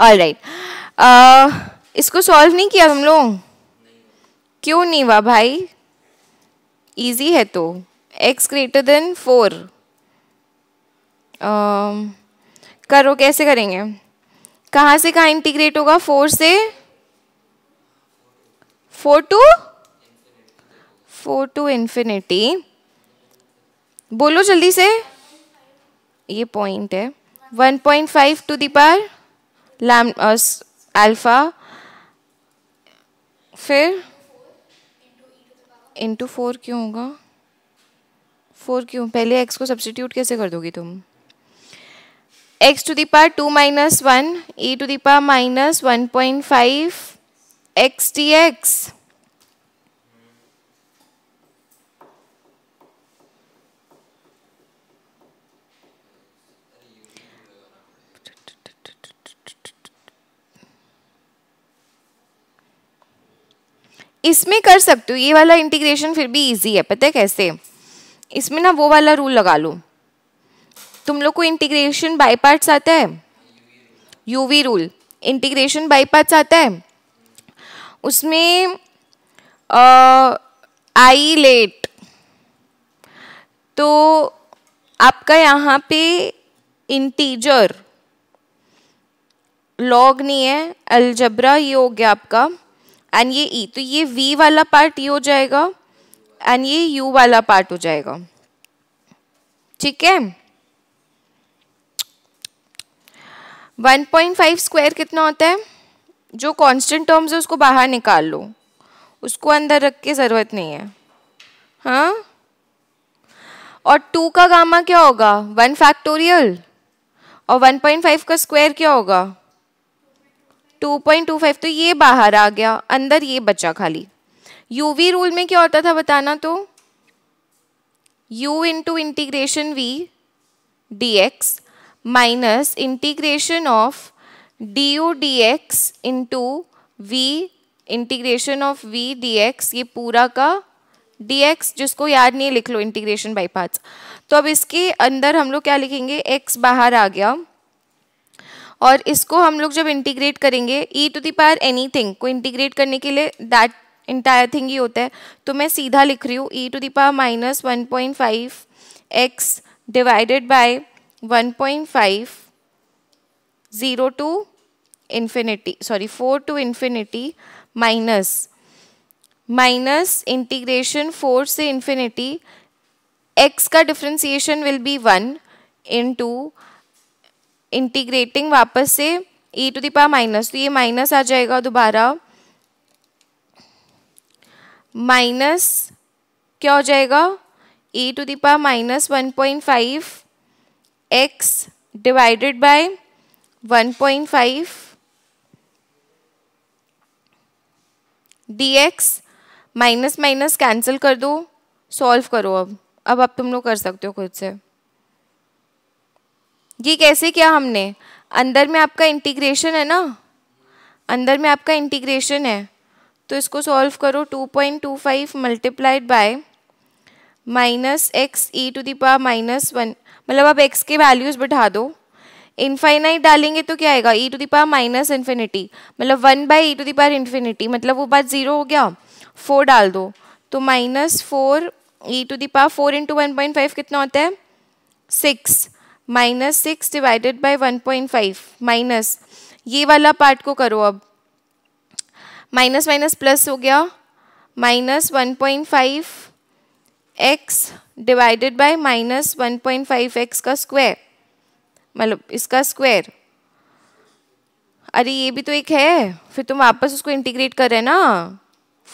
All right uh, इसको solve नहीं किया हम लोग क्यों नहीं हुआ भाई इजी है तो एक्स ग्रेटर देन फोर करो कैसे करेंगे कहाँ से कहाँ इंटीग्रेट होगा फोर से four to four to infinity बोलो जल्दी से ये पॉइंट है one point five to the power lambda alpha uh, फिर इंटू फोर क्यों होगा फोर क्यों पहले एक्स को सब्सिट्यूट कैसे कर दोगी तुम x to the power two minus one e to the power minus one point five x d x इसमें कर सकते हो ये वाला इंटीग्रेशन फिर भी इजी है पता है कैसे इसमें ना वो वाला रूल लगा लो तुम लोग को इंटीग्रेशन बाई पार्ट्स आता है UV rule integration by parts आता है उसमें आई लेट तो आपका यहाँ पे इंटीजर लॉग नहीं है अलजबरा ये हो गया आपका एंड ये ई e, तो ये वी वाला पार्ट ये e हो जाएगा एंड ये यू वाला पार्ट हो जाएगा ठीक है 1.5 स्क्वायर कितना होता है जो कांस्टेंट टर्म्स है उसको बाहर निकाल लो उसको अंदर रख के ज़रूरत नहीं है हाँ और टू का गामा क्या होगा वन फैक्टोरियल और 1.5 का स्क्वायर क्या होगा 2.25 तो ये बाहर आ गया अंदर ये बचा खाली यूवी रूल में क्या होता था बताना तो u into integration d x minus integration of d u d x into v integration of v d x ये पूरा का डी एक्स जिसको याद नहीं लिख लो इंटीग्रेशन बाई पार्ट्स तो अब इसके अंदर हम लोग क्या लिखेंगे एक्स बाहर आ गया और इसको हम लोग जब इंटीग्रेट करेंगे e to the power anything को इंटीग्रेट करने के लिए दैट इंटायर थिंग ही होता है तो मैं सीधा लिख रही हूँ e to the power minus one point five x divided by one point five zero to infinity sorry four to infinity minus minus integration four से इन्फिनिटी एक्स का differentiation will be one into integrating वापस से e to the power minus तो ये minus आ जाएगा दोबारा minus क्या हो जाएगा e to the power minus one point five x divided by one point five d x minus minus cancel कर दो सॉल्व करो अब अब आप तुम लोग कर सकते हो खुद से ये कैसे किया हमने अंदर में आपका इंटीग्रेशन है ना अंदर में आपका इंटीग्रेशन है तो इसको सॉल्व करो 2.25 point two five multiplied by minus x e to the power minus one मतलब आप एक्स के वैल्यूज़ बैठा दो इन्फाइनाइट डालेंगे तो क्या आएगा e to the power minus infinity मतलब one by e to the power infinity मतलब वो बात ज़ीरो हो गया फोर डाल दो तो minus four e to the power four into one point five कितना होता है six minus six divided by one point five minus ये वाला पार्ट को करो अब माइनस माइनस प्लस हो गया minus one point five x divided by minus one point five x का स्क्वायर मतलब इसका स्क्वायर अरे ये भी तो एक है फिर तुम वापस उसको इंटीग्रेट कर रहे ना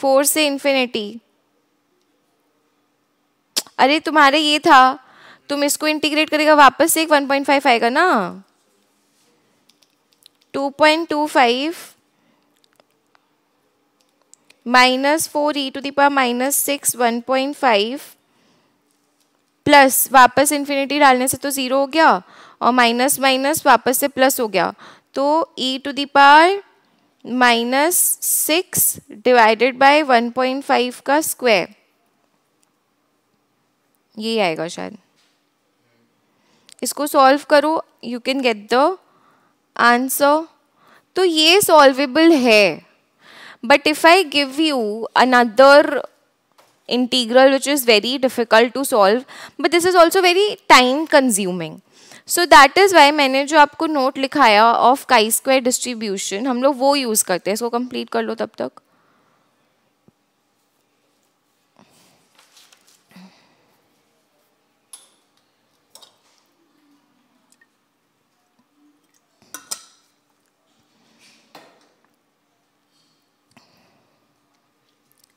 फोर से इन्फिनिटी अरे तुम्हारे ये था तुम इसको इंटीग्रेट करेगा वापस से एक 1.5 आएगा ना 2.25 minus four e to the power minus six one point five plus वापस इन्फिनिटी डालने से तो ज़ीरो हो गया और माइनस माइनस वापस से प्लस हो गया तो e to the power minus six divided by one point five का स्क्वायर ये आएगा शायद इसको सॉल्व करो you can get the answer तो ये सॉल्वेबल है but if I give you another integral which is very difficult to solve but this is also very time consuming so that is why मैंने जो आपको note लिखाया of काई square distribution हम लोग वो यूज़ करते हैं इसको कंप्लीट कर लो तब तक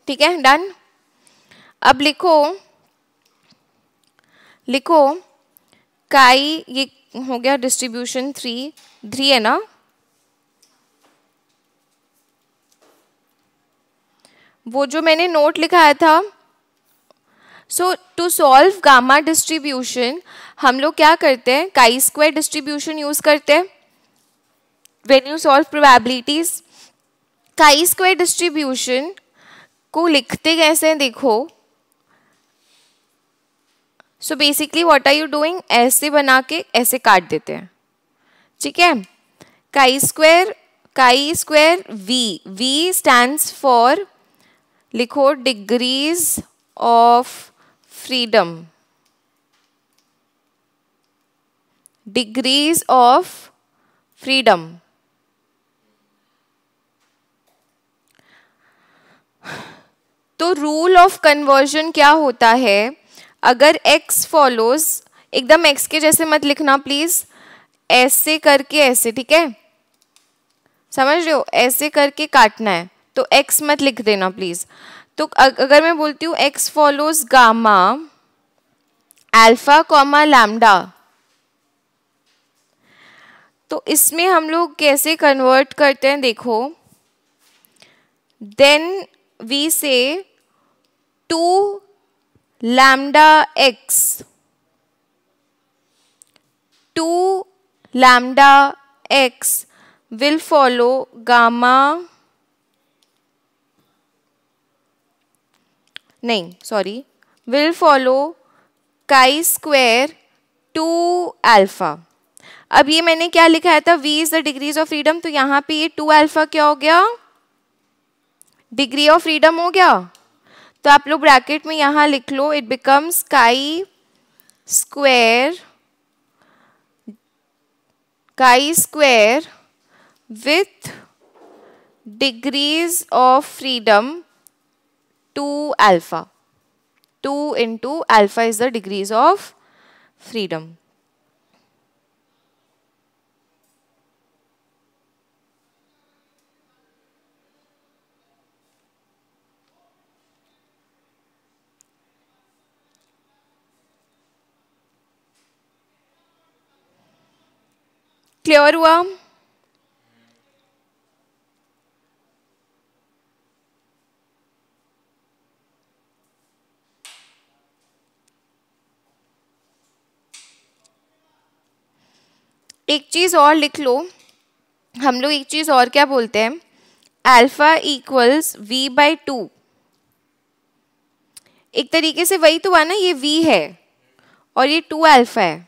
ठीक है डन अब लिखो लिखो काई ये हो गया डिस्ट्रीब्यूशन थ्री थ्री है ना वो जो मैंने नोट लिखाया था so to solve gamma distribution हम लोग क्या करते हैं काई स्क्वायर डिस्ट्रीब्यूशन यूज़ करते हैं when you solve probabilities chi square distribution को लिखते कैसे हैं देखो so basically what are you doing ऐसे बना के ऐसे काट देते हैं ठीक है chi square chi square v v stands for लिखो degrees of freedom degrees of freedom तो रूल ऑफ कन्वर्जन क्या होता है अगर x फॉलोज एकदम x के जैसे मत लिखना प्लीज़ ऐसे करके ऐसे ठीक है समझ रहे हो ऐसे करके काटना है तो x मत लिख देना प्लीज़ तो अगर मैं बोलती हूँ x follows gamma alpha comma lambda तो इसमें हम लोग कैसे कन्वर्ट करते हैं देखो then we say 2 lambda x 2 lambda x will follow gamma नहीं sorry will follow chi square 2 alpha अब ये मैंने क्या लिखा था v is the degrees of freedom तो यहाँ पे ये 2 अल्फा क्या हो गया डिग्री ऑफ फ्रीडम हो गया तो आप लोग ब्रैकेट में यहाँ लिख लो it becomes chi square chi square with degrees of freedom two alpha two into alpha is the degrees of freedom clear हुआ एक चीज़ और लिख लो हम लोग एक चीज़ और क्या बोलते हैं alpha equals v by two एक तरीके से वही तो हुआ ना ये वी है और ये टू अल्फा है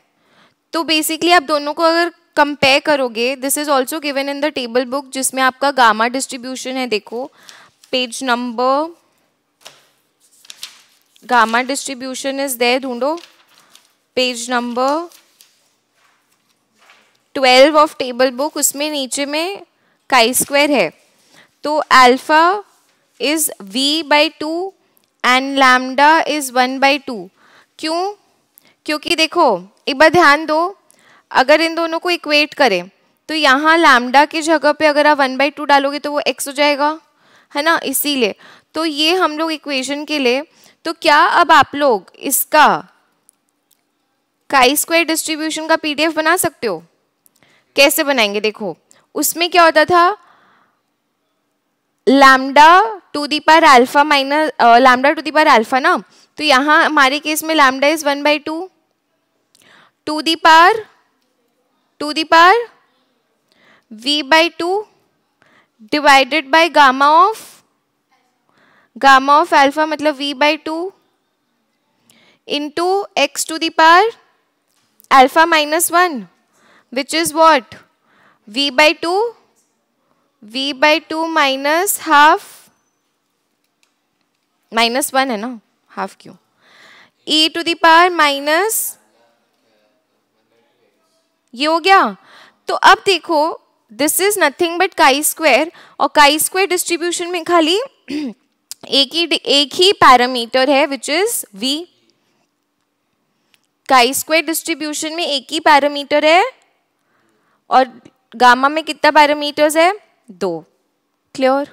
तो बेसिकली आप दोनों को अगर कंपेयर करोगे this is also given in the table book जिसमें आपका गामा डिस्ट्रीब्यूशन है देखो page number gamma distribution is there ढूंढो page number twelve of table book उसमें नीचे में काई स्क्वायर है तो alpha is v by two and lambda is one by two क्यों क्योंकि देखो एक बार ध्यान दो अगर इन दोनों को इक्वेट करें तो यहाँ लैमडा की जगह पे अगर आप वन बाई टू डालोगे तो वो एक्स हो जाएगा है ना इसीलिए तो ये हम लोग इक्वेशन के लिए तो क्या अब आप लोग इसका काई स्क्वायर डिस्ट्रीब्यूशन का पीडीएफ बना सकते हो कैसे बनाएंगे देखो उसमें क्या होता था lambda to the power alpha minus lambda to the power alpha ना तो यहाँ हमारे केस में lambda is one by two to the power two the power v by 2 divided by gamma of gamma of alpha मतलब v by 2 into x to the power alpha minus 1 which is what v by 2 v by 2 minus half minus 1 है ना half क्यों e to the power minus ये हो गया तो अब देखो this is nothing but chi square और काई स्क्वेयर डिस्ट्रीब्यूशन में खाली एक ही एक ही पैरामीटर है which is v chi square distribution में एक ही पैरामीटर है और गामा में कितना पैरामीटर्स है दो clear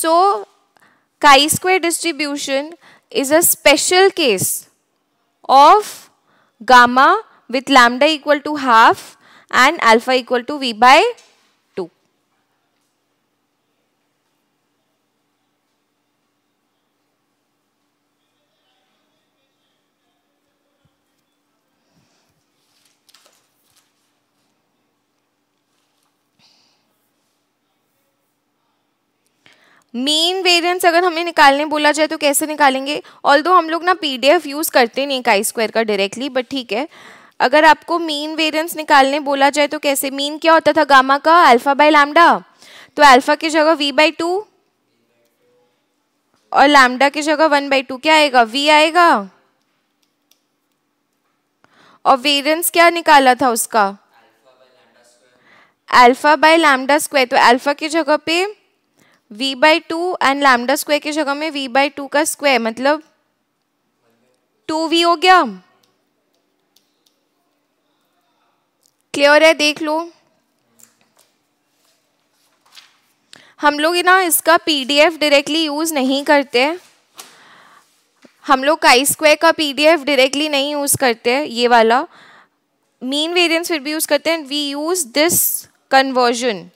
so chi square distribution is a special case of gamma with lambda equal to half and alpha equal to V by 2. Mean variance अगर हमें निकालने बोला जाए तो कैसे निकालेंगे ऑल हम लोग ना पीडीएफ यूज़ करते नहीं काई स्क्वायर का डायरेक्टली बट ठीक है अगर आपको मीन वेरियंस निकालने बोला जाए तो कैसे मीन क्या होता था गामा का अल्फा बाय लैम्डा तो अल्फा की जगह वी बाय टू और लैम्डा की जगह वन बाई टू क्या आएगा वी आएगा और वेरियंस क्या निकाला था उसका अल्फा बाय लैम्डा स्क्वायर तो अल्फा की जगह पे v by two and lambda square की जगह में वी बाय टू का स्क्वायर मतलब टू वी हो गया क्लियर है देख लो हम लोग ना इसका पीडीएफ डायरेक्टली यूज़ नहीं करते हम लोग काई स्क्वायर का पीडीएफ डायरेक्टली नहीं यूज़ करते ये वाला मीन वेरिएंस फिर भी यूज़ करते हैं we use this conversion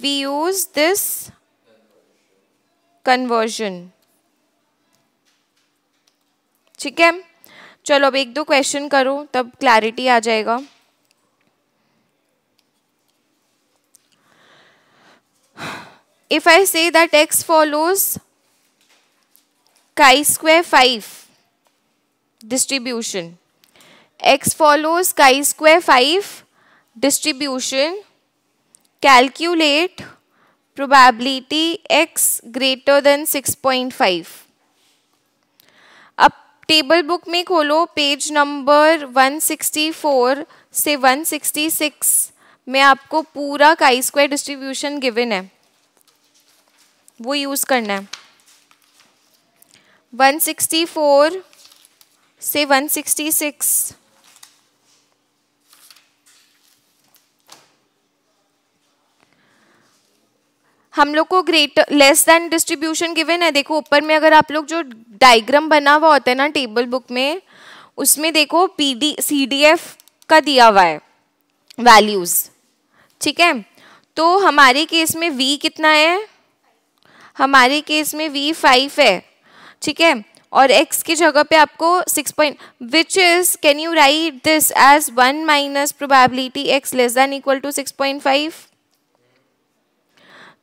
we use this conversion ठीक है चलो अब एक दो क्वेश्चन करो तब क्लैरिटी आ जाएगा if I say that x follows chi square 5 distribution, x follows chi square 5 distribution, calculate probability x greater than 6.5. अब टेबल बुक में खोलो पेज नंबर 164 से 166 में आपको पूरा काई स्क्वायर डिस्ट्रीब्यूशन गिवन है वो यूज़ करना है 164 से 166 हम लोग को greater less than distribution given है देखो ऊपर में अगर आप लोग जो डायग्राम बना हुआ होता है ना टेबल बुक में उसमें देखो P D C D F का दिया हुआ है वैल्यूज़ ठीक है तो हमारे केस में वी कितना है हमारे केस में वी फाइव है ठीक है और x की जगह पे आपको six point which is can you write this as one minus probability x less than equal to six point five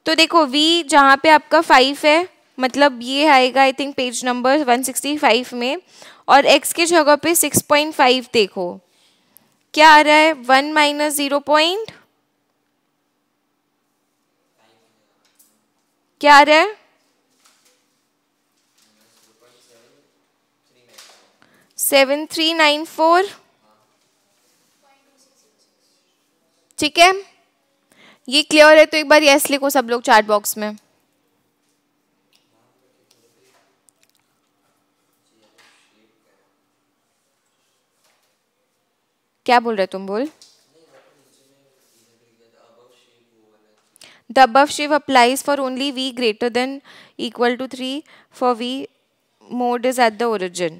तो देखो v जहाँ पे आपका फाइव है मतलब ये आएगा I think page number one sixty five में और x की जगह पे सिक्स पॉइंट फाइव देखो क्या आ रहा है वन माइनस ज़ीरो पॉइंट क्या आ रहा है सेवन थ्री नाइन फोर ठीक है ये क्लियर है तो एक बार एस लिखो सब लोग चार्ट बॉक्स में क्या बोल रहे तुम बोल The above shiv applies for only v greater than equal to 3 for v mode is at the origin.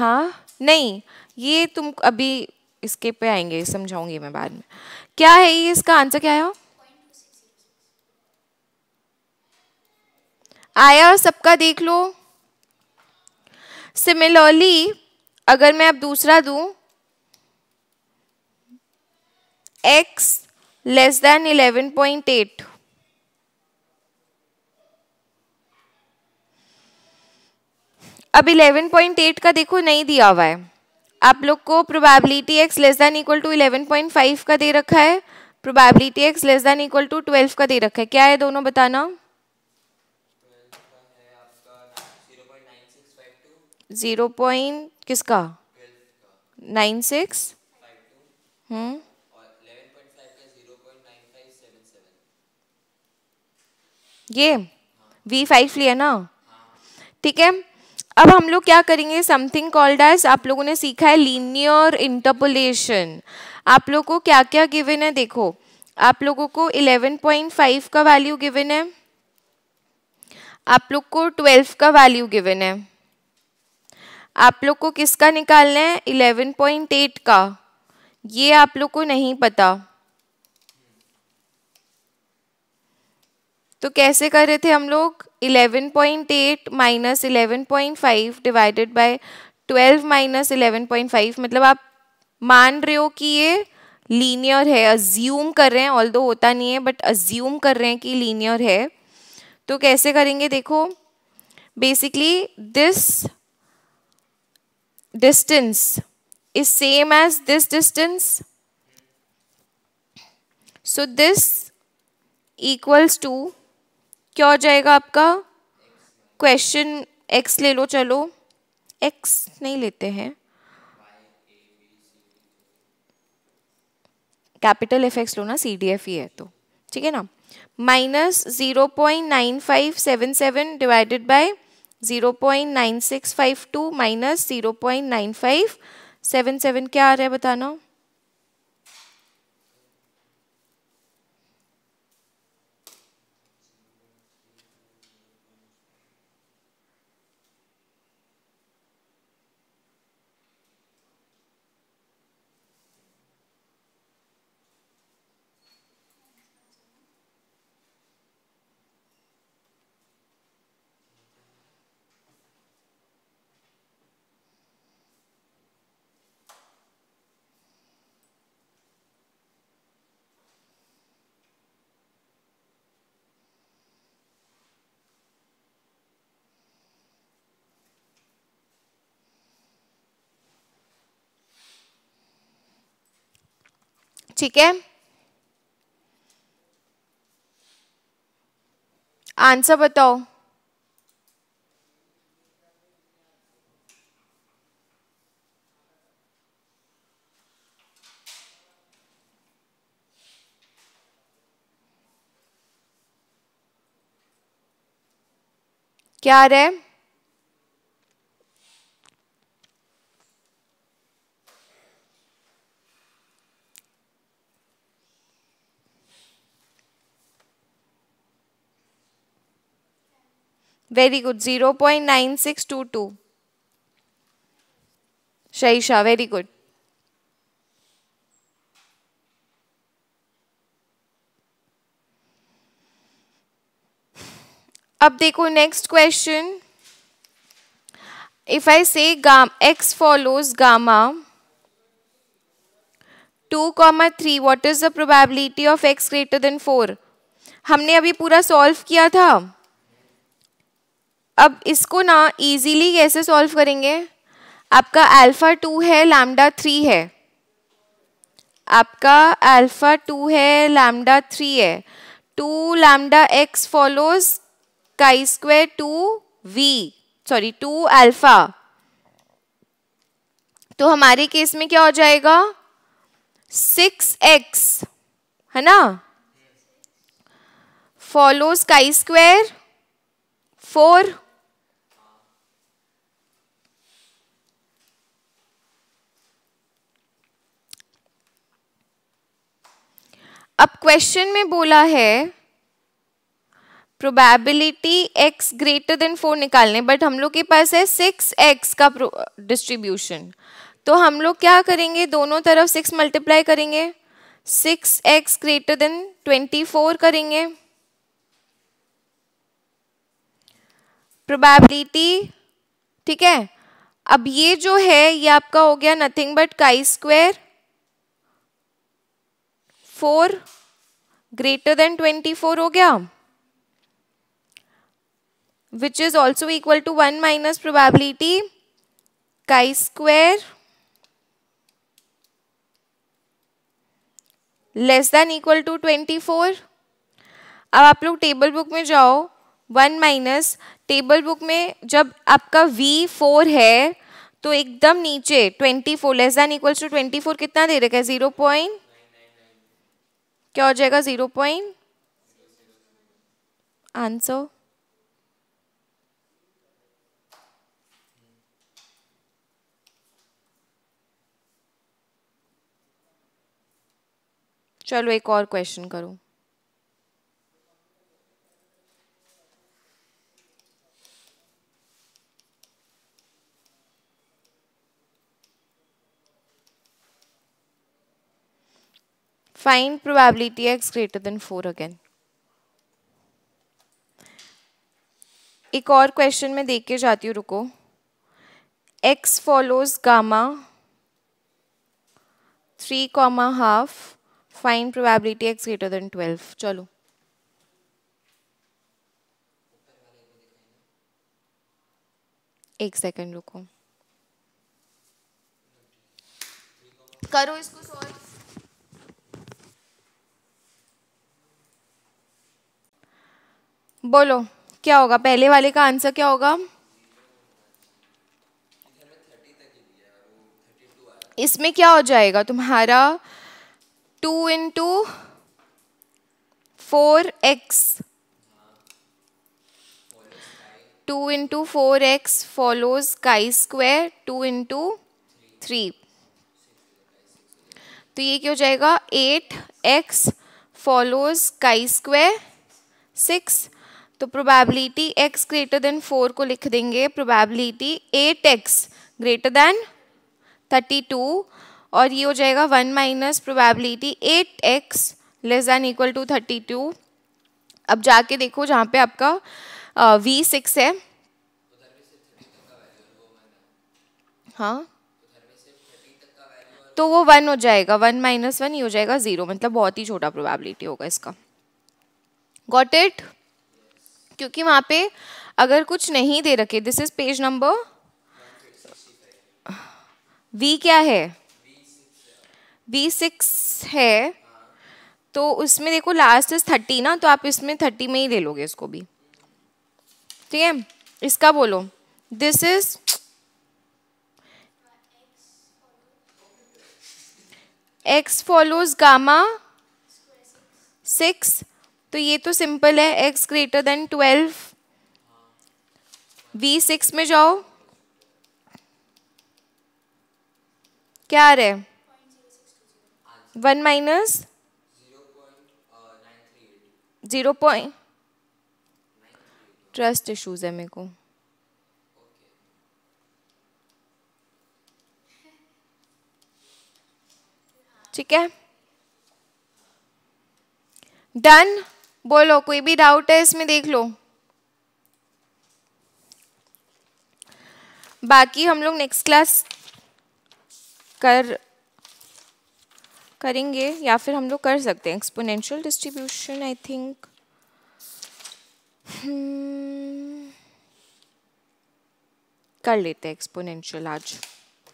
ha nahi ye tum abhi iske pe aayenge samjhaungi main baad mein kya hai ye iska answer kya hai आया और सबका देख लो similarly अगर मैं अब दूसरा दूं x less than 11.8. अब 11.8 का देखो नहीं दिया हुआ है आप लोग को probability x less than equal to 11.5 का दे रखा है probability x less than equal to 12 का दे रखा है क्या है दोनों बताना ज़ीरो पॉइंट किसका नाइन सिक्स हम्म ये वी फाइव लिया ना ठीक है अब हम लोग क्या करेंगे समथिंग कॉल्ड एज आप लोगों ने सीखा है लीनियर इंटरपोलेशन आप लोग को क्या क्या गिवन है देखो आप लोगों को 11.5 का वैल्यू गिवन है आप लोग को 12 का वैल्यू गिवन है आप लोग को किसका निकालना है 11.8 का ये आप लोग को नहीं पता तो कैसे कर रहे थे हम लोग 11.8 point eight minus eleven point five divided by twelve minus eleven point five मतलब आप मान रहे हो कि ये लीनियर है अज्यूम कर रहे हैं ऑल दो होता नहीं है बट अज्यूम कर रहे हैं कि लीनियर है तो कैसे करेंगे देखो basically this distance is same as this distance so this equals to क्या हो जाएगा आपका क्वेश्चन एक्स ले लो चलो एक्स नहीं लेते हैं कैपिटल एफ एक्स लो ना सी डी एफ ही है तो ठीक है ना minus zero point nine five seven seven divided by zero point nine six five two minus zero point nine five seven seven क्या आ रहा है बताना ठीक है आंसर बताओ क्या आ रहा है very good zero point nine six two two शहीशा वेरी गुड अब देखो next question if I say गाम x follows gamma two comma three what is the probability of x greater than four हमने अभी पूरा सॉल्व किया था अब इसको ना इजीली कैसे सॉल्व करेंगे आपका अल्फ़ा टू है लैम्डा थ्री है आपका अल्फ़ा टू है लैम्डा थ्री है two lambda x follows chi square two v sorry two alpha तो हमारे केस में क्या हो जाएगा सिक्स एक्स है ना फॉलोज काई स्क्वेयर फोर अब क्वेश्चन में बोला है probability x greater than four निकालने बट हम लोग के पास है सिक्स एक्स का डिस्ट्रीब्यूशन तो हम लोग क्या करेंगे दोनों तरफ सिक्स मल्टीप्लाई करेंगे six x greater than twenty four करेंगे प्रोबेबिलिटी ठीक है अब ये जो है ये आपका हो गया nothing but chi square four greater than twenty four हो गया which is also equal to one minus probability chi square less than equal to twenty four अब आप लोग टेबल बुक में जाओ वन माइनस टेबल बुक में जब आपका वी फोर है तो एकदम नीचे twenty four less than equal to twenty four कितना दे रखा है ज़ीरो पॉइंट क्या हो जाएगा ज़ीरो पॉइंट आंसर चलो एक और क्वेश्चन करूं find probability x greater than four again एक और क्वेश्चन में देख के जाती हूँ रुको x follows gamma three comma half fine probability x greater than twelve चलो एक सेकेंड रुको करो इसको सॉल्व बोलो क्या होगा पहले वाले का आंसर क्या होगा इसमें क्या हो जाएगा तुम्हारा two into four x two into four x follows chi square two into three तो ये क्या हो जाएगा eight x follows chi square six तो probability x greater than four को लिख देंगे probability eight x greater than thirty two और ये हो जाएगा one minus probability eight x less than equal to thirty two अब जाके देखो जहाँ पे आपका वी सिक्स है हाँ तो वो वन हो जाएगा वन माइनस वन ये हो जाएगा ज़ीरो मतलब बहुत ही छोटा प्रोबेबिलिटी होगा इसका गॉट इट क्योंकि वहाँ पे अगर कुछ नहीं दे रखे this is page number v क्या है वी सिक्स है तो उसमें देखो लास्ट इज थर्टी ना तो आप इसमें थर्टी में ही ले लोगे इसको भी ठीक है इसका बोलो this is x follows gamma six तो ये तो सिंपल है x greater than twelve v six में जाओ क्या आ रहा है one minus zero point trust issues है मेरे को ठीक है डन बोलो कोई भी डाउट है इसमें देख लो बाकी हम लोग नेक्स्ट क्लास कर करेंगे या फिर हम लोग कर सकते हैं एक्सपोनेंशियल डिस्ट्रीब्यूशन आई थिंक कर लेते हैं एक्सपोनेंशियल आज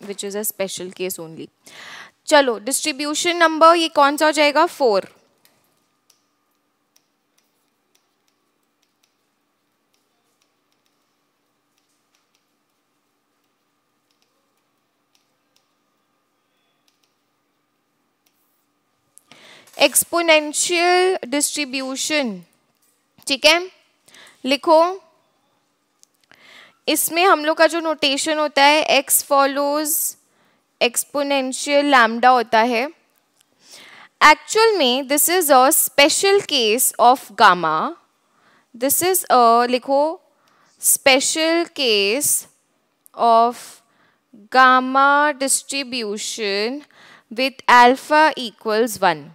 which is a special case only चलो डिस्ट्रीब्यूशन नंबर ये कौन सा हो जाएगा फोर एक्सपोनेंशियल डिस्ट्रीब्यूशन ठीक है लिखो इसमें हम लोग का जो नोटेशन होता है एक्स फॉलोज एक्सपोनेंशियल लैमडा होता है एक्चुअल में this is a special case of gamma this is a लिखो special case of gamma distribution with alpha equals one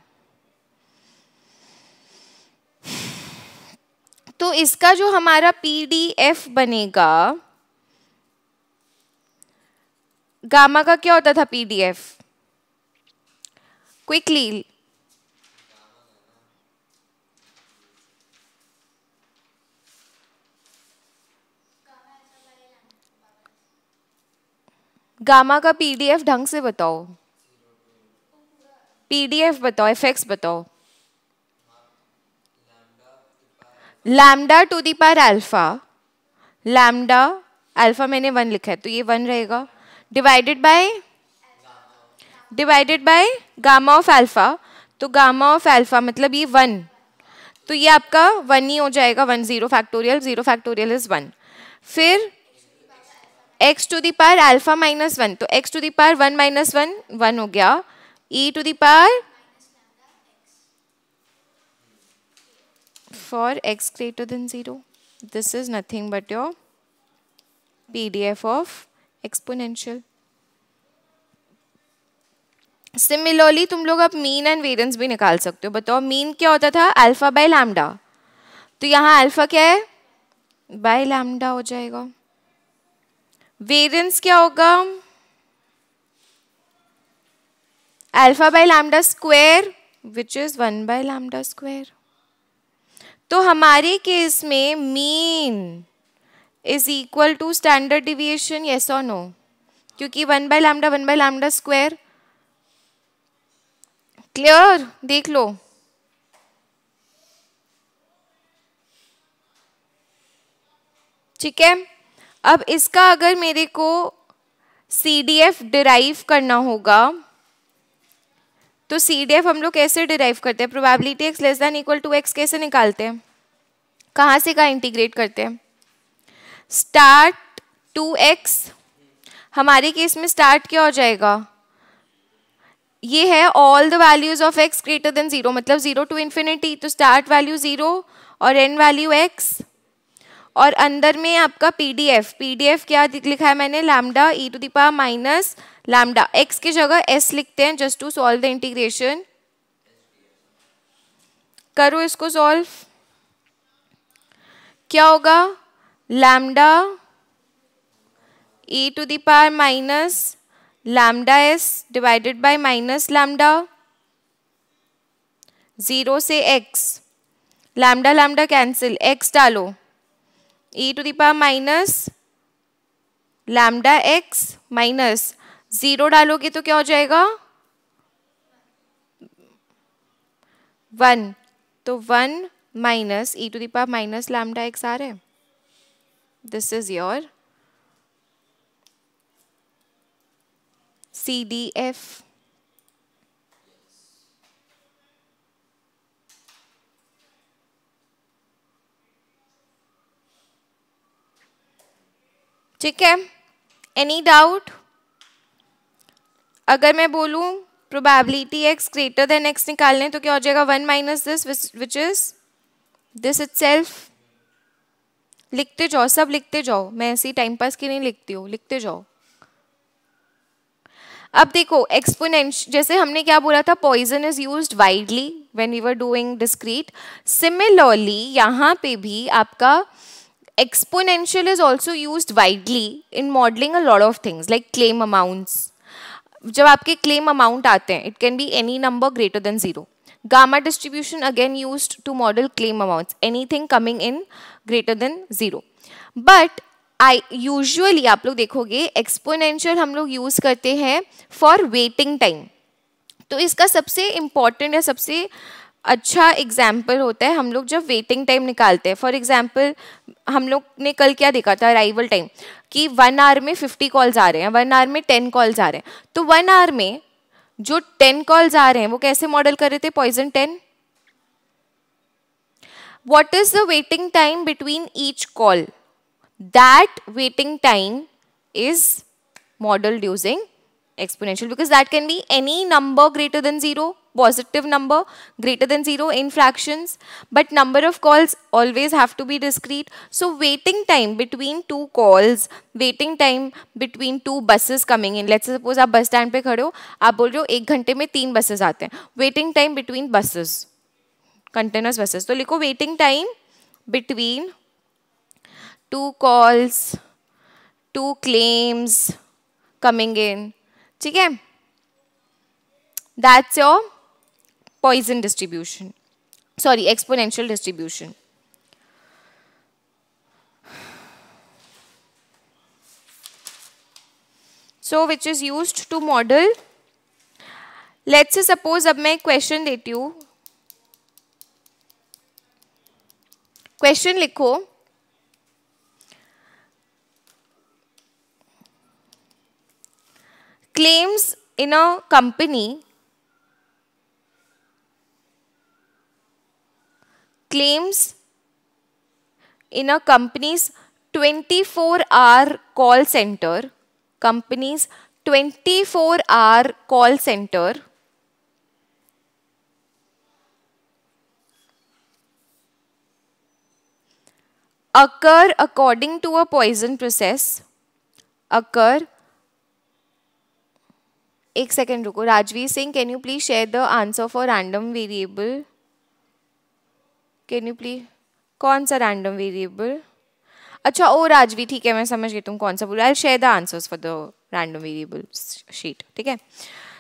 तो इसका जो हमारा पीडीएफ बनेगा गामा का क्या होता था पीडीएफ क्विकली गामा का पीडीएफ ढंग से बताओ पीडीएफ बताओ एफएक्स बताओ lambda to the power alpha lambda alpha मैंने वन लिखा है तो ये वन रहेगा divided by divided by gamma of alpha तो गामा ऑफ एल्फा मतलब ये वन तो ये आपका वन ही हो जाएगा one zero factorial zero factorial is one फिर x to the power alpha minus one तो x to the power one minus one one हो गया e to the power for x greater than 0. This is nothing but your PDF of exponential. Similarly तुम लोग अब mean and variance भी निकाल सकते हो बताओ मीन क्या होता था अल्फा बाय लैम्डा तो यहाँ अल्फा क्या है बाय लैम्डा हो जाएगा वेरियंस क्या होगा alpha by lambda square which is one by lambda square तो हमारे केस में mean is equal to standard deviation yes और नो क्योंकि one by lambda one by lambda square clear देख लो ठीक है अब इसका अगर मेरे को सी डी एफ डिराइव करना होगा तो सी डी एफ हम लोग कैसे डिराइव करते हैं probability x less than equal to x कैसे निकालते हैं कहाँ से कहाँ इंटीग्रेट करते हैं स्टार्ट टू एक्स हमारे केस में स्टार्ट क्या हो जाएगा ये है all the values of x greater than zero मतलब जीरो टू इन्फिनिटी तो स्टार्ट वैल्यू जीरो और एंड वैल्यू एक्स और अंदर में आपका पीडीएफ पीडीएफ क्या लिखा है मैंने lambda e to the power minus lambda x की जगह एस लिखते हैं just to solve the integration करो इसको सॉल्व क्या होगा lambda e to the power minus lambda s divided by minus lambda zero से x lambda lambda cancel x डालो e to the power minus lambda x minus zero डालोगे तो क्या हो जाएगा वन तो one minus e to the power minus lambda x आ रहा है this is your C D F ठीक है एनी डाउट अगर मैं बोलूँ probability x greater than x निकालने तो क्या हो जाएगा one minus this which is this it लिखते जाओ सब लिखते जाओ मैं ऐसे ही टाइम पास के नहीं लिखती हूँ लिखते जाओ अब देखो एक्सपोनेंश जैसे हमने क्या बोला था Poisson is used widely when you are doing discrete similarly यहाँ पे भी आपका exponential is also used widely in modeling a lot of things like claim amounts जब आपके claim amount आते हैं it can be any number greater than zero gamma distribution again used to model claim amounts anything coming in greater than zero but I usually आप लोग देखोगे exponential हम लोग use करते हैं for waiting time तो इसका सबसे important या सबसे uh, अच्छा एग्जाम्पल होता है हम लोग जब वेटिंग टाइम निकालते हैं फॉर एग्जाम्पल हम लोग ने कल क्या देखा था अराइवल टाइम कि वन आवर में फिफ्टी कॉल्स आ रहे हैं वन आवर में टेन कॉल्स आ रहे हैं तो वन आवर में जो टेन कॉल्स आ रहे हैं वो कैसे मॉडल कर रहे थे Poisson ten what is the waiting time between each call that waiting time is model using exponential because that can be any number greater than zero positive number greater than 0 in fractions but number of calls always have to be discrete so waiting time between two calls waiting time between two buses coming in let's suppose aap bus stand pe khade ho aap bol rahe ho एक ghante mein teen buses aate hain waiting time between buses continuous buses to likho waiting time between two calls two claims coming in theek hai that's your Poisson distribution. Sorry, exponential distribution. So, which is used to model. Let's say suppose Ab, मैं question देती you. Question likho. Claims in a company claims in a company's 24 hour call center, company's 24 hour call center, occur according to a poison process, occur One second, second Rajvi Rajveer Singh can you please share the answer for random can you please कौन सा random variable अच्छा ओ राजवी ठीक है मैं समझ गई तुम कौन सा बोल रहे हो share the answers for the random variable sheet ठीक है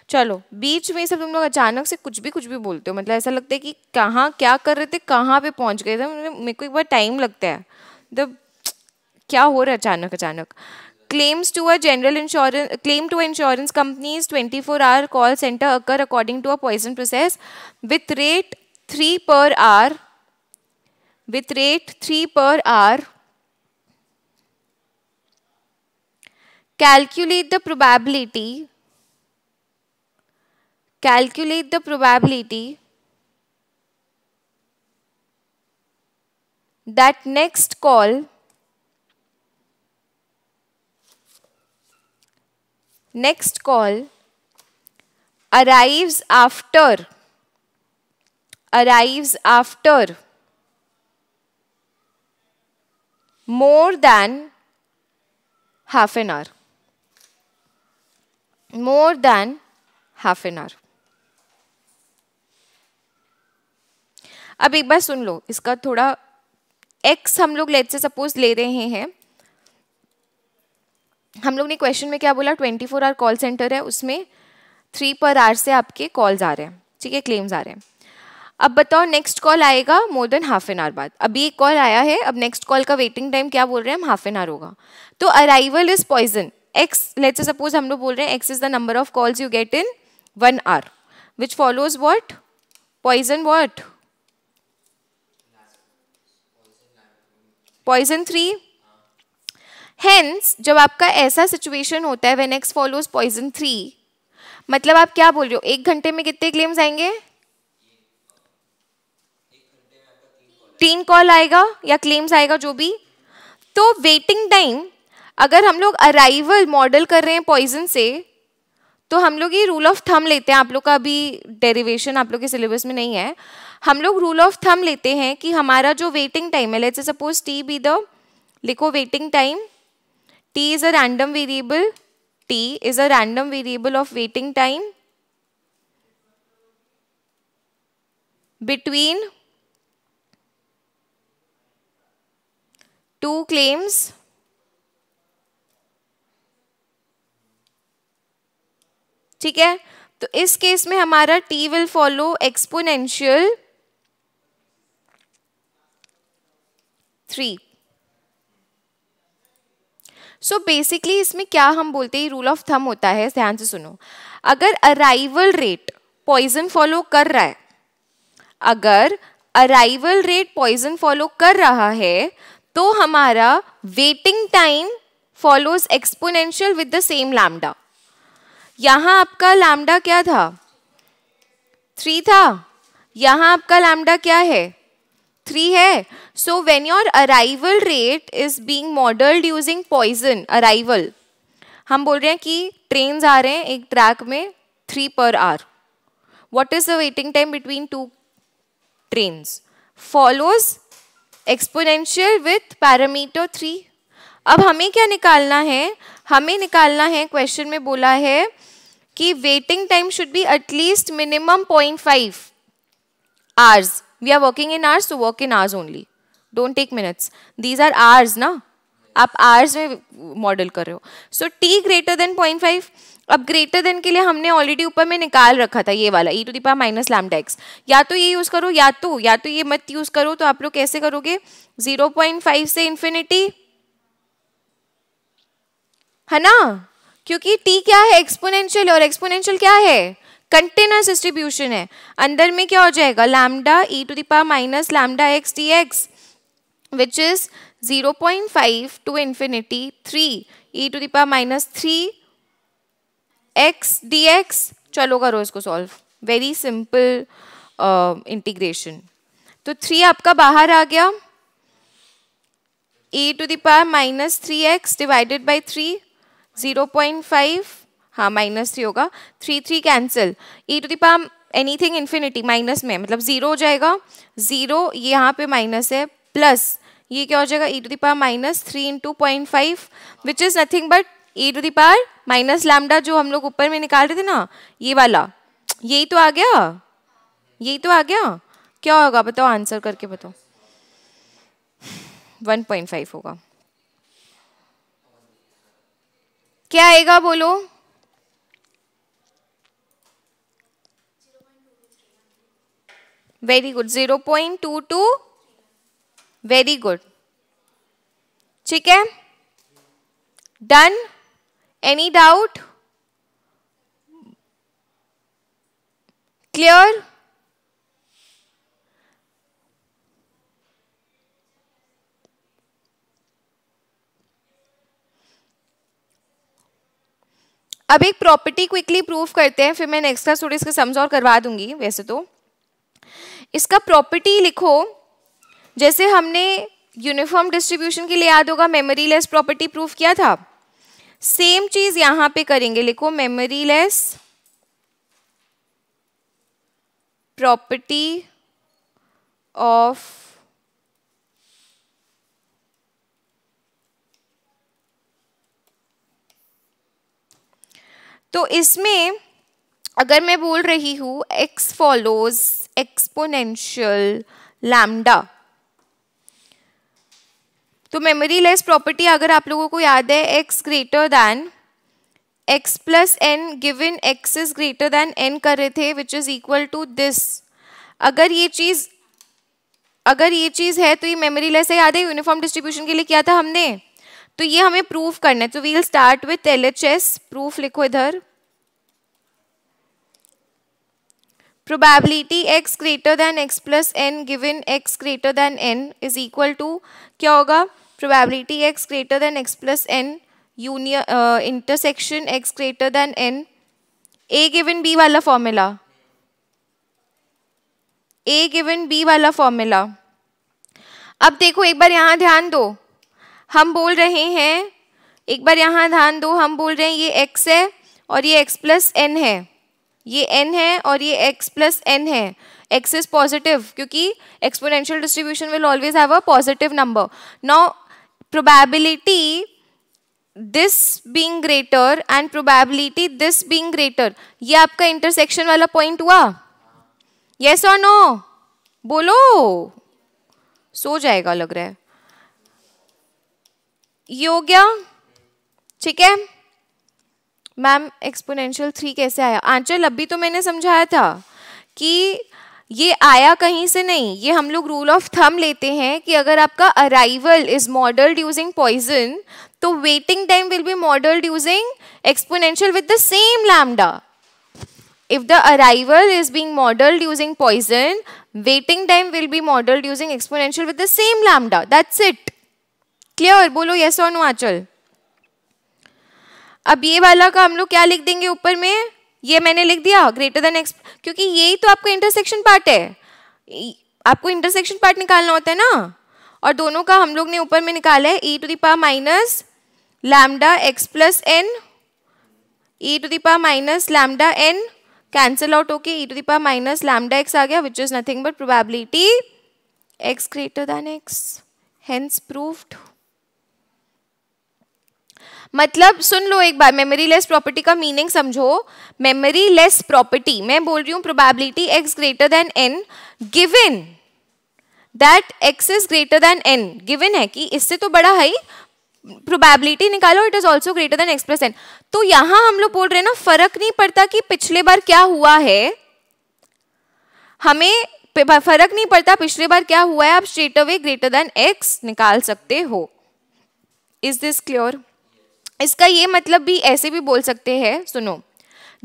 चलो बीच में सब तुम लोग अचानक से कुछ भी कुछ भी बोलते हो मतलब ऐसा लगता है कि कहाँ क्या कर रहे थे कहाँ पे पहुँच गए थे मतलब मेरे को एक बार टाइम लगता है मतलब क्या हो रहा है अचानक अचानक claims to a general insurance claim to insurance companies 24 hour call center occur according to a poison process with rate 3 per hour with rate 3 per hour. Calculate the probability. Calculate the probability that next call next call arrives after arrives after more than half an hour. More than half an hour. अब एक बार सुन लो इसका थोड़ा x हम लोग late से suppose ले रहे हैं हम लोग ने क्वेश्चन में क्या बोला 24 आवर कॉल सेंटर है उसमें थ्री पर आवर से आपके कॉल्स आ रहे हैं ठीक है क्लेम्स आ रहे हैं अब बताओ नेक्स्ट कॉल आएगा more than half an hour बाद अभी एक कॉल आया है अब नेक्स्ट कॉल का वेटिंग टाइम क्या बोल रहे हैं हम हाफ एन आवर होगा तो arrival is Poisson x let's suppose हम लोग बोल रहे हैं x is the number of calls you get in one hour which follows what Poisson what Poisson three hence जब आपका ऐसा सिचुएशन होता है when x follows Poisson three मतलब आप क्या बोल रहे हो एक घंटे में कितने क्लेम्स आएंगे टीन कॉल आएगा या क्लेम्स आएगा जो भी तो वेटिंग टाइम अगर हम लोग अराइवल मॉडल कर रहे हैं पॉइजन से तो हम लोग ये रूल ऑफ थम लेते हैं आप लोग का अभी डेरिवेशन आप लोग के सिलेबस में नहीं है हम लोग रूल ऑफ थम लेते हैं कि हमारा जो वेटिंग टाइम है let's suppose t be the लिखो waiting time t is a random variable t is a random variable of waiting time between two claims ठीक है तो इस केस में हमारा t will follow exponential three so basically इसमें क्या हम बोलते हैं रूल ऑफ थम होता है ध्यान से सुनो अगर अराइवल रेट पॉइजन फॉलो कर रहा है अगर अराइवल रेट पॉइजन फॉलो कर रहा है तो हमारा waiting time follows exponential with the same lambda यहाँ आपका लैमडा क्या था थ्री था यहाँ आपका लैमडा क्या है थ्री है so when your arrival rate is being modelled using Poisson arrival हम बोल रहे हैं कि ट्रेन आ रहे हैं एक ट्रैक में three per hour what is the waiting time between two trains follows exponential with parameter three अब हमें क्या निकालना है हमें निकालना है क्वेश्चन में बोला है कि waiting time should be at least minimum point five hours we are working in hours to work in hours only don't take minutes these are hours ना आप आवर्स में मॉडल कर रहे हो so t greater than point five अब greater than के लिए हमने ऑलरेडी ऊपर में निकाल रखा था ये वाला e to the power minus lambda x x या तो ये यूज़ करो या तो या तो ये मत यूज़ करो तो आप लोग कैसे करोगे 0.5 से इन्फिनिटी है ना क्योंकि टी क्या है एक्सपोनेंशियल और एक्सपोनेंशियल क्या है कंटिन्यूस डिस्ट्रीब्यूशन है अंदर में क्या हो जाएगा lambda e to power minus lambda x d x which is zero point five to infinity three e to power minus three x d x चलो करो इसको सॉल्व वेरी सिंपल इंटीग्रेशन तो थ्री आपका बाहर आ गया e to the power minus three x divided by three zero point five हाँ minus three होगा three three cancel e to the power anything infinity minus में मतलब ज़ीरो हो जाएगा ज़ीरो ये यहाँ पे माइनस है प्लस ये क्या हो जाएगा e to the power minus three into point five which is nothing but e to the power minus lambda जो हम लोग ऊपर में निकाल रहे थे ना ये वाला यही तो आ गया यही तो आ गया क्या होगा बताओ आंसर करके बताओ 1.5 होगा क्या आएगा बोलो very good zero point two two very good ठीक है डन Any doubt? Clear? अब एक प्रॉपर्टी क्विकली प्रूव करते हैं फिर मैं नेक्स्ट का स्टोरी इसका समझा और करवा दूंगी वैसे तो इसका प्रॉपर्टी लिखो जैसे हमने यूनिफॉर्म डिस्ट्रीब्यूशन के लिए याद होगा मेमोरी लेस प्रॉपर्टी प्रूव किया था सेम चीज यहां पे करेंगे लिखो मेमोरी लेस प्रॉपर्टी ऑफ तो इसमें अगर मैं बोल रही हूं x फॉलोज एक्सपोनेंशियल लैमडा तो मेमोरी लेस प्रॉपर्टी अगर आप लोगों को याद है x greater than x plus n given x is greater than n कर रहे थे which is equal to this अगर ये चीज़ अगर ये चीज़ है तो ये मेमोरी लेस है याद है यूनिफॉर्म डिस्ट्रीब्यूशन के लिए किया था हमने तो ये हमें प्रूफ करना है तो we'll start with L H S proof लिखो इधर probability x greater than x plus n given x greater than n is equal to क्या होगा probability x greater than x plus n union uh, intersection x greater than n a given b wala formula a given b wala अब देखो एक बार यहाँ ध्यान दो हम बोल रहे हैं एक बार यहाँ ध्यान दो हम बोल रहे हैं ये x है और ये x प्लस एन है ये n है और ये x प्लस एन है x इज़ पॉजिटिव क्योंकि exponential distribution will always have a positive number now probability this being greater and probability this being greater ये आपका intersection वाला point हुआ yes or no बोलो सो जाएगा लग रहा है ये हो गया ठीक है मैम एक्सपोनेंशियल थ्री कैसे आया आंचल अभी तो मैंने समझाया था कि ये आया कहीं से नहीं ये हम लोग रूल ऑफ थम लेते हैं कि अगर आपका arrival is model using Poisson तो waiting time will be modelled using exponential with the same lambda if the arrival is being modelled using Poisson waiting time will be modelled using exponential with the same lambda that's it clear बोलो yes और no अब ये वाला का हम लोग क्या लिख देंगे ऊपर में ये मैंने लिख दिया ग्रेटर देन एक्स क्योंकि यही तो आपका इंटरसेक्शन पार्ट है आपको इंटरसेक्शन पार्ट निकालना होता है ना और दोनों का हम लोग ने ऊपर में निकाला है e to the power minus lambda x plus n e to the power minus lambda n cancel out होके e to the power minus lambda x आ गया which is nothing but probability x greater than x hence proofed मतलब सुन लो एक बार memoryless property का meaning समझो मेमोरी लेस प्रॉपर्टी मैं बोल रही हूँ probability x greater than n given that x is greater than n given है कि इससे तो बड़ा है प्रोबेबिलिटी निकालो it is also greater than x plus n तो यहां हम लोग बोल रहे हैं ना फर्क नहीं पड़ता कि पिछले बार क्या हुआ है हमें फर्क नहीं पड़ता पिछले बार क्या हुआ है आप straight away greater than x निकाल सकते हो इज दिस क्लियर इसका ये मतलब भी ऐसे भी बोल सकते हैं सुनो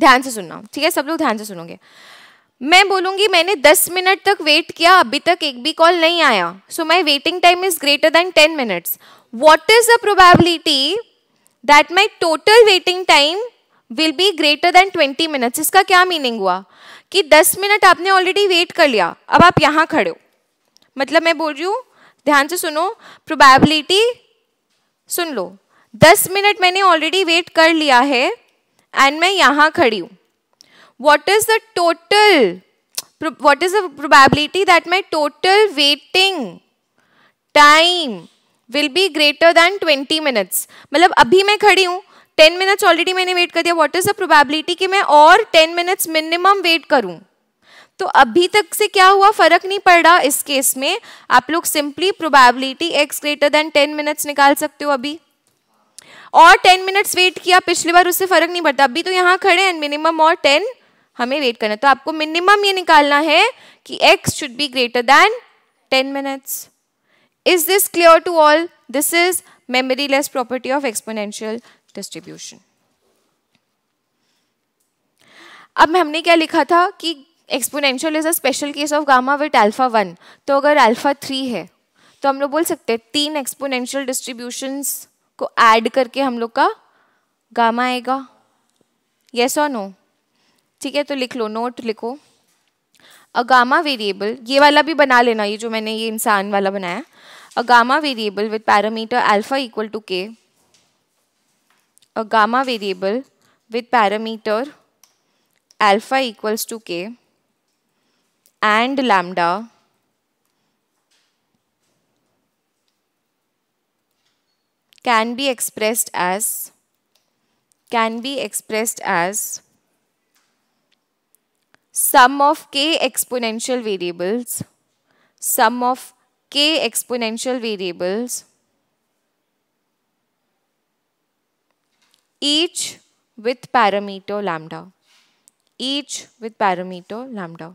ध्यान से सुनना ठीक है सब लोग ध्यान से सुनोगे मैं बोलूँगी मैंने 10 मिनट तक वेट किया अभी तक एक भी कॉल नहीं आया so my waiting time is greater than 10 minutes what is the probability that my total waiting time will be greater than 20 minutes इसका क्या मीनिंग हुआ कि 10 मिनट आपने ऑलरेडी वेट कर लिया अब आप यहाँ खड़े हो मतलब मैं बोल रही हूँ ध्यान से सुनो प्रोबेबिलिटी सुन लो दस मिनट मैंने ऑलरेडी वेट कर लिया है एंड मैं यहाँ खड़ी हूँ what is the total what is the probability that my total waiting time will be greater than twenty minutes मतलब अभी मैं खड़ी हूँ टेन मिनट्स ऑलरेडी मैंने वेट कर दिया वॉट इज़ द प्रोबेबिलिटी कि मैं और टेन मिनट्स मिनिमम वेट करूँ तो अभी तक से क्या हुआ फर्क नहीं पड़ रहा इस केस में आप लोग simply probability x greater than ten minutes निकाल सकते हो अभी और टेन मिनट्स वेट किया पिछली बार उससे फ़र्क नहीं पड़ता अभी तो यहाँ खड़े हैं मिनिमम और टेन हमें वेट करना तो आपको मिनिमम ये निकालना है कि x should be greater than ten minutes is this clear to all this is memoryless property of exponential distribution अब हमने क्या लिखा था कि exponential is a special case of gamma with alpha one तो अगर अल्फा थ्री है तो हम लोग बोल सकते हैं तीन एक्सपोनेंशियल डिस्ट्रीब्यूशंस को ऐड करके हम लोग का गामा आएगा येस और नो ठीक है तो लिख लो नोट लिखो अ गामा वेरिएबल ये वाला भी बना लेना ये जो मैंने ये इंसान वाला बनाया a gamma variable with parameter alpha equal to k a gamma variable with parameter alpha equals to k and lambda can be expressed as can be expressed as sum of k exponential variables sum of k exponential variables each with parameter lambda each with parameter lambda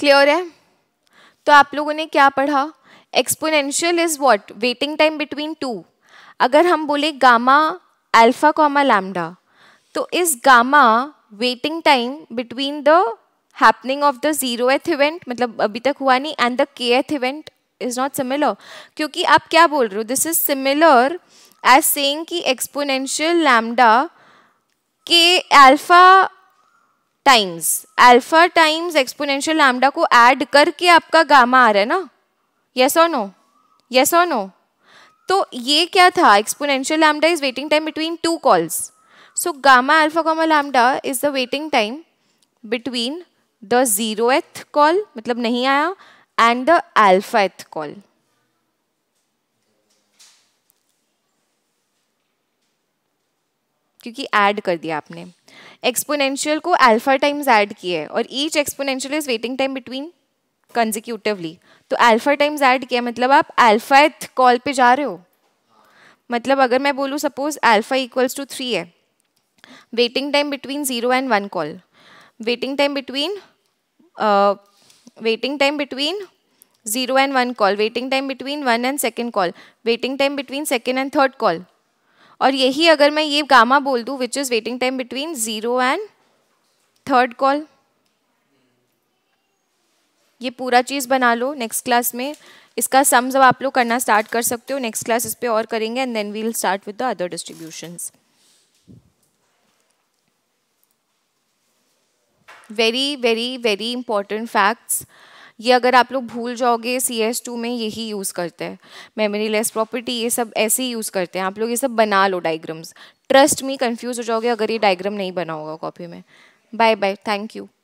clear है तो आप लोगों ने क्या पढ़ा exponential is what waiting time between two अगर हम बोले गामा अल्फा कॉमा लैमडा तो इस gamma waiting time between the happening of the zeroth event मतलब अभी तक हुआ नहीं एंड द के एथ इवेंट इज नॉट सिमिलर क्योंकि आप क्या बोल रहे हो this is similar as saying k exponential lambda के alpha times alpha times exponential lambda को ऐड करके आपका गामा आ रहा है ना यस और नो यस और नो तो ये क्या था exponential lambda is waiting time between two calls so gamma alpha gamma lambda is the waiting time between the zeroth call मतलब नहीं आया एंड द एथ कॉल क्योंकि ऐड कर दिया आपने एक्सपोनेंशियल को अल्फा टाइम्स ऐड किया है और each exponential is waiting time between consecutively तो अल्फा टाइम्स ऐड किया मतलब आप अल्फाथ कॉल पे जा रहे हो मतलब अगर मैं बोलूँ suppose alpha equals to three है waiting time between zero and one call waiting time between waiting time between zero and one call waiting time between one and second call waiting time between second and third call और यही अगर मैं ये gamma बोल दूँ which is waiting time between zero and third call ये पूरा चीज़ बना लो नेक्स्ट क्लास में इसका सम जब आप लोग करना स्टार्ट कर सकते हो नेक्स्ट क्लास इस पर और करेंगे and then we'll start with the other distributions very very very important facts ये अगर आप लोग भूल जाओगे सी एस टू में यही यूज़ करते हैं मेमोरी लेस प्रॉपर्टी ये सब ऐसे ही यूज़ करते हैं आप लोग ये सब बना लो डायग्राम्स ट्रस्ट में कन्फ्यूज़ हो जाओगे अगर ये डायग्राम नहीं बना होगा कॉपी में बाय बाय थैंक यू